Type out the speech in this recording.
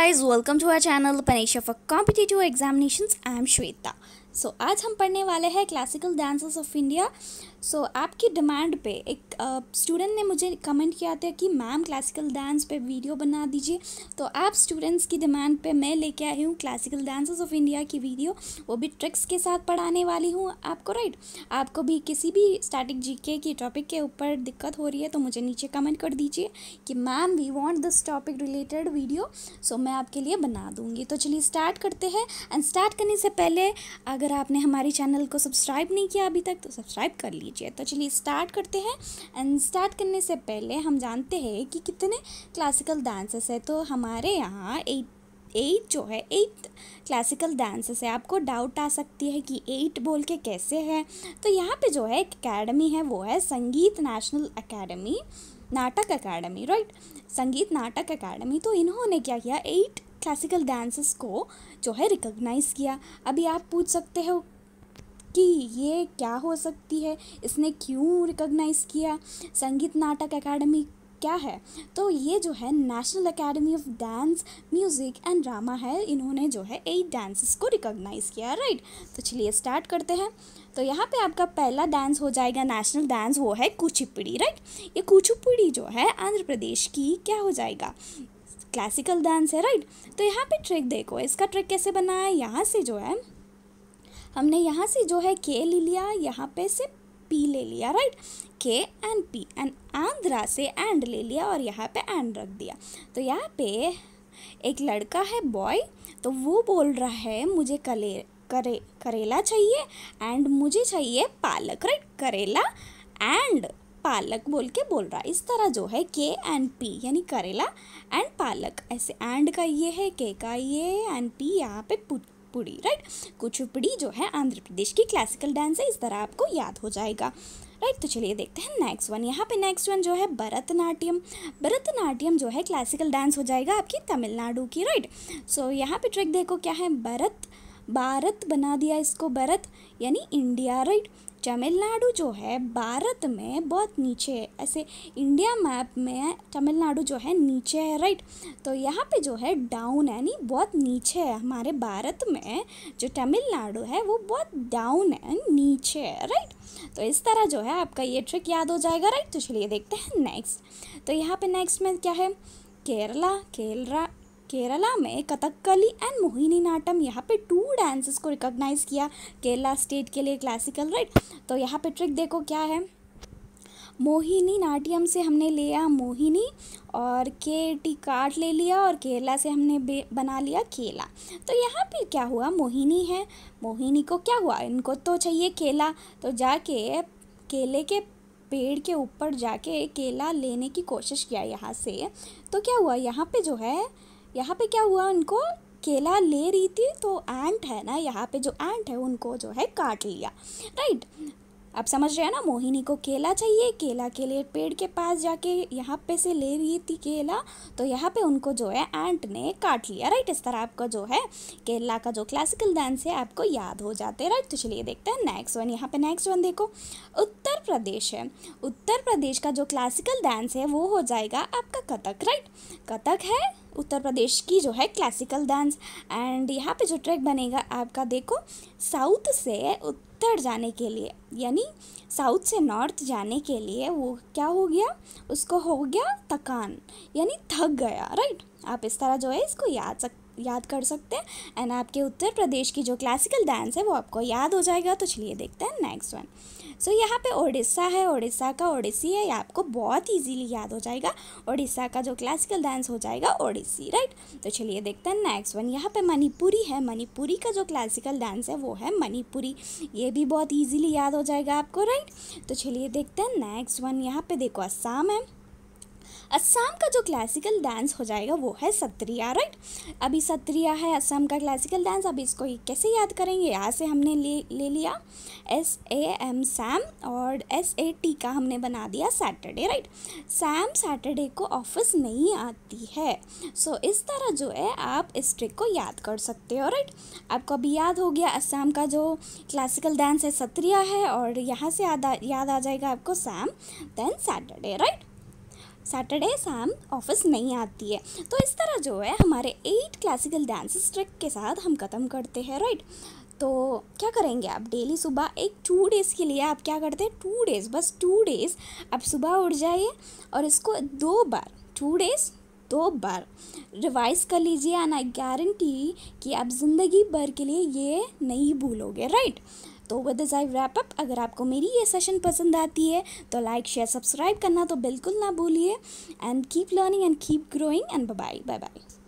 Guys welcome to our channel परीक्षा for competitive examinations I am Shweta so आज हम पढ़ने वाले हैं classical dancers of India so so, आपकी डिमांड पे एक स्टूडेंट ने मुझे कमेंट किया था कि मैम क्लासिकल डांस पे वीडियो बना दीजिए तो आप स्टूडेंट्स की डिमांड पे मैं लेके आई हूँ क्लासिकल डांसेस ऑफ इंडिया की वीडियो वो भी ट्रिक्स के साथ पढ़ाने वाली हूँ आपको राइट आपको भी किसी भी स्टैटिक जीके के टॉपिक के ऊपर दिक्कत हो रही है तो मुझे नीचे कमेंट कर दीजिए कि ma'am we want this topic related video so मैं आपके लिए बना दूँगी तो चलिए स्टार्ट करते हैं एंड स्टार्ट करने से पहले अगर आपने हमारे चैनल को सब्सक्राइब नहीं किया अभी तक तो सब्सक्राइब कर लीजिए लीजिए तो चलिए स्टार्ट करते हैं एंड स्टार्ट करने से पहले हम जानते हैं कि कितने क्लासिकल डांसेस है तो हमारे यहाँ एट एट जो है एट क्लासिकल डांसेस है आपको डाउट आ सकती है कि एट बोल के कैसे है तो यहाँ पे जो है एक अकेडमी है वो है Sangeet National Academy Natak Academy right Sangeet Natak academy तो इन्होंने क्या किया एट क्लासिकल डांसेस को जो है रिकॉग्नाइज़ किया अभी आप पूछ सकते हो कि ये क्या हो सकती है इसने क्यों रिकॉग्नाइज़ किया संगीत नाटक अकाडमी क्या है तो ये जो है National Academy of Dance Music and Drama है इन्होंने जो है एट डांसेस को रिकॉग्नाइज़ किया राइट तो चलिए स्टार्ट करते हैं तो यहाँ पे आपका पहला डांस हो जाएगा नेशनल डांस वो है कुचिपुड़ी राइट ये कुचिपुड़ी जो है आंध्र प्रदेश की क्या हो जाएगा क्लासिकल डांस है राइट तो यहाँ पे ट्रिक देखो इसका ट्रिक कैसे बना है यहाँ से जो है हमने यहाँ से जो है के ले लिया यहाँ पे से पी ले लिया राइट के एंड पी एंड आंध्रा से एंड ले लिया और यहाँ पे एंड रख दिया तो यहाँ पे एक लड़का है बॉय तो वो बोल रहा है मुझे कले करे करेला चाहिए एंड मुझे चाहिए पालक राइट करेला एंड पालक बोल के बोल रहा है इस तरह जो है के एंड पी यानी करेला एंड पालक ऐसे एंड का ये है के का ये एंड पी यहाँ पे पुट कुचिपुड़ी राइट कुचिपुड़ी जो है आंध्र प्रदेश की क्लासिकल डांस है इस तरह आपको याद हो जाएगा राइट right, तो चलिए देखते हैं नेक्स्ट वन यहाँ पे नेक्स्ट वन जो है भरतनाट्यम भरतनाट्यम जो है क्लासिकल डांस हो जाएगा आपकी तमिलनाडु की राइट right? सो so, यहाँ पे ट्रिक देखो क्या है भरत भारत बना दिया इसको भरत यानी इंडिया राइट right? तमिलनाडु जो है भारत में बहुत नीचे है ऐसे इंडिया मैप में तमिलनाडु जो है नीचे है राइट तो यहाँ पे जो है डाउन यानी बहुत नीचे है हमारे भारत में जो तमिलनाडु है वो बहुत डाउन है नीचे है राइट तो इस तरह जो है आपका ये ट्रिक याद हो जाएगा राइट तो चलिए देखते हैं नेक्स्ट तो यहाँ पे नेक्स्ट में क्या है केरला केरला केरला में कथकली एंड मोहिनी नाटम यहाँ पे टू डांसेस को रिकॉग्नाइज़ किया केरला स्टेट के लिए क्लासिकल राइट तो यहाँ पे ट्रिक देखो क्या है मोहिनी नाट्यम से हमने लिया मोहिनी और के टी काट ले लिया और केरला से हमने बना लिया केला तो यहाँ पे क्या हुआ मोहिनी है मोहिनी को क्या हुआ इनको तो चाहिए केला तो जाके केले के पेड़ के ऊपर जाके केला लेने की कोशिश किया यहाँ से तो क्या हुआ यहाँ पे जो है यहाँ पे क्या हुआ उनको केला ले रही थी तो एंट है ना यहाँ पे जो एंट है उनको जो है काट लिया राइट आप समझ रहे हैं ना मोहिनी को केला चाहिए केला के लिए पेड़ के पास जाके यहाँ पे से ले रही थी केला तो यहाँ पे उनको जो है एंट ने काट लिया राइट इस तरह आपका जो है केला का जो क्लासिकल डांस है आपको याद हो जाते हैं राइट तो चलिए देखते हैं नेक्स्ट वन यहाँ पे नेक्स्ट वन देखो उत्तर प्रदेश है उत्तर प्रदेश का जो क्लासिकल डांस है वो हो जाएगा आपका कथक राइट कथक है उत्तर प्रदेश की जो है क्लासिकल डांस एंड यहाँ पे जो ट्रैक बनेगा आपका देखो साउथ से उत्तर जाने के लिए यानी साउथ से नॉर्थ जाने के लिए वो क्या हो गया उसको हो गया थकान यानी थक गया राइट आप इस तरह जो है इसको याद सक याद कर सकते हैं एंड आपके उत्तर प्रदेश की जो क्लासिकल डांस है वो आपको याद हो जाएगा तो चलिए देखते हैं नेक्स्ट वन सो यहाँ पे ओडिशा है ओडिशा का ओडिसी है ये आपको बहुत ईजीली याद हो जाएगा ओडिशा का जो क्लासिकल डांस हो जाएगा ओडिसी राइट तो चलिए देखते हैं नेक्स्ट वन यहाँ पे मणिपुरी है मणिपुरी का जो क्लासिकल डांस है वो है मणिपुरी ये भी बहुत ईजीली याद हो जाएगा आपको राइट तो चलिए देखते हैं नेक्स्ट वन यहाँ पे देखो आसाम है असम का जो क्लासिकल डांस हो जाएगा वो है सत्रिया राइट अभी सत्रिया है असम का क्लासिकल डांस अभी इसको कैसे याद करेंगे यहाँ से हमने ले ले लिया एस ए एम सैम और एस ए टी का हमने बना दिया सैटरडे राइट सैम सैटरडे को ऑफिस नहीं आती है सो so, इस तरह जो है आप इस ट्रिक को याद कर सकते हो राइट आपको अभी याद हो गया असम का जो क्लासिकल डांस है सत्रिया है और यहाँ से याद याद आ जाएगा आपको Sam then Saturday right Saturday शाम ऑफिस नहीं आती है तो इस तरह जो है हमारे एट क्लासिकल डांस ट्रिक के साथ हम ख़त्म करते हैं राइट तो क्या करेंगे आप डेली सुबह एक टू डेज़ के लिए आप क्या करते हैं टू डेज़ बस टू डेज़ आप सुबह उठ जाइए और इसको दो बार टू डेज़ दो बार रिवाइज कर लीजिए एंड आई गारंटी कि आप ज़िंदगी भर के लिए ये नहीं भूलोगे राइट तो विद आई रैप अप अगर आपको मेरी ये सेशन पसंद आती है तो लाइक शेयर सब्सक्राइब करना तो बिल्कुल ना भूलिए and keep learning and keep growing and bye bye bye